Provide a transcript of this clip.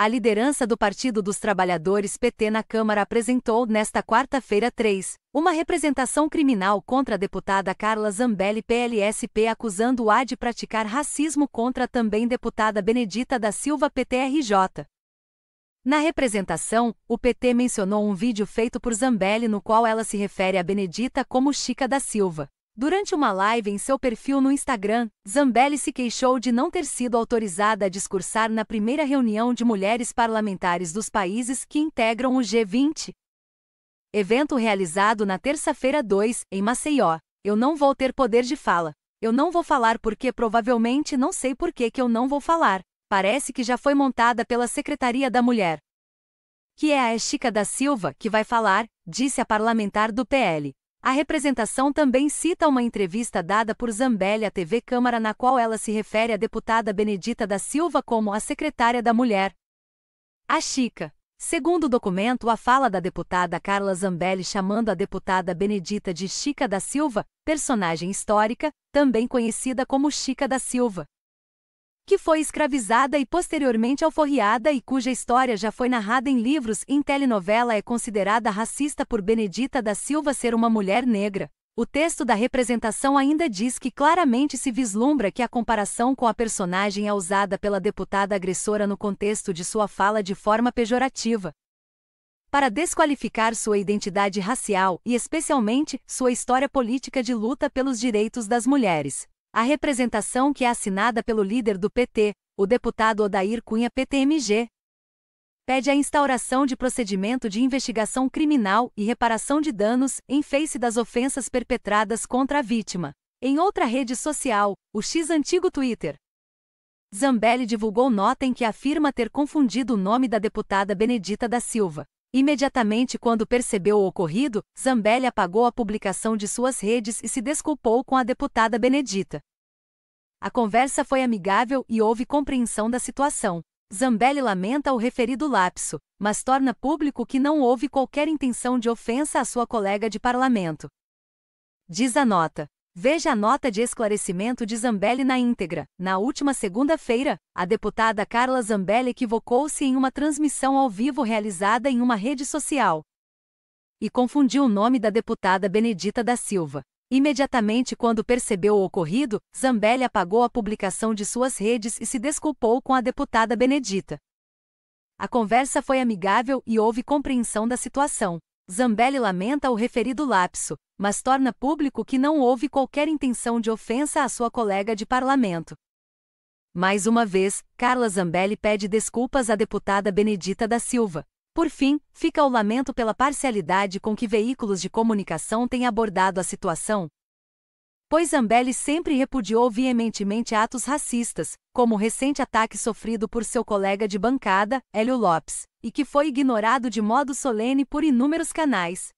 A liderança do Partido dos Trabalhadores PT na Câmara apresentou, nesta quarta-feira 3, uma representação criminal contra a deputada Carla Zambelli PLSP acusando-a de praticar racismo contra a também deputada Benedita da Silva PTRJ. Na representação, o PT mencionou um vídeo feito por Zambelli no qual ela se refere a Benedita como Chica da Silva. Durante uma live em seu perfil no Instagram, Zambelli se queixou de não ter sido autorizada a discursar na primeira reunião de mulheres parlamentares dos países que integram o G20. Evento realizado na terça-feira 2, em Maceió. Eu não vou ter poder de fala. Eu não vou falar porque provavelmente não sei por que que eu não vou falar. Parece que já foi montada pela Secretaria da Mulher. Que é a Chica da Silva que vai falar, disse a parlamentar do PL. A representação também cita uma entrevista dada por Zambelli à TV Câmara na qual ela se refere à deputada Benedita da Silva como a secretária da mulher. A Chica. Segundo o documento, a fala da deputada Carla Zambelli chamando a deputada Benedita de Chica da Silva, personagem histórica, também conhecida como Chica da Silva, que foi escravizada e posteriormente alforriada e cuja história já foi narrada em livros e em telenovela é considerada racista por Benedita da Silva ser uma mulher negra. O texto da representação ainda diz que claramente se vislumbra que a comparação com a personagem é usada pela deputada agressora no contexto de sua fala de forma pejorativa. Para desqualificar sua identidade racial e, especialmente, sua história política de luta pelos direitos das mulheres. A representação que é assinada pelo líder do PT, o deputado Odair Cunha PTMG, pede a instauração de procedimento de investigação criminal e reparação de danos em face das ofensas perpetradas contra a vítima. Em outra rede social, o X antigo Twitter, Zambelli divulgou nota em que afirma ter confundido o nome da deputada Benedita da Silva Imediatamente quando percebeu o ocorrido, Zambelli apagou a publicação de suas redes e se desculpou com a deputada Benedita. A conversa foi amigável e houve compreensão da situação. Zambelli lamenta o referido lapso, mas torna público que não houve qualquer intenção de ofensa à sua colega de parlamento. Diz a nota. Veja a nota de esclarecimento de Zambelli na íntegra. Na última segunda-feira, a deputada Carla Zambelli equivocou-se em uma transmissão ao vivo realizada em uma rede social e confundiu o nome da deputada Benedita da Silva. Imediatamente quando percebeu o ocorrido, Zambelli apagou a publicação de suas redes e se desculpou com a deputada Benedita. A conversa foi amigável e houve compreensão da situação. Zambelli lamenta o referido lapso, mas torna público que não houve qualquer intenção de ofensa à sua colega de parlamento. Mais uma vez, Carla Zambelli pede desculpas à deputada Benedita da Silva. Por fim, fica o lamento pela parcialidade com que veículos de comunicação têm abordado a situação, pois Zambelli sempre repudiou veementemente atos racistas, como o recente ataque sofrido por seu colega de bancada, Hélio Lopes, e que foi ignorado de modo solene por inúmeros canais.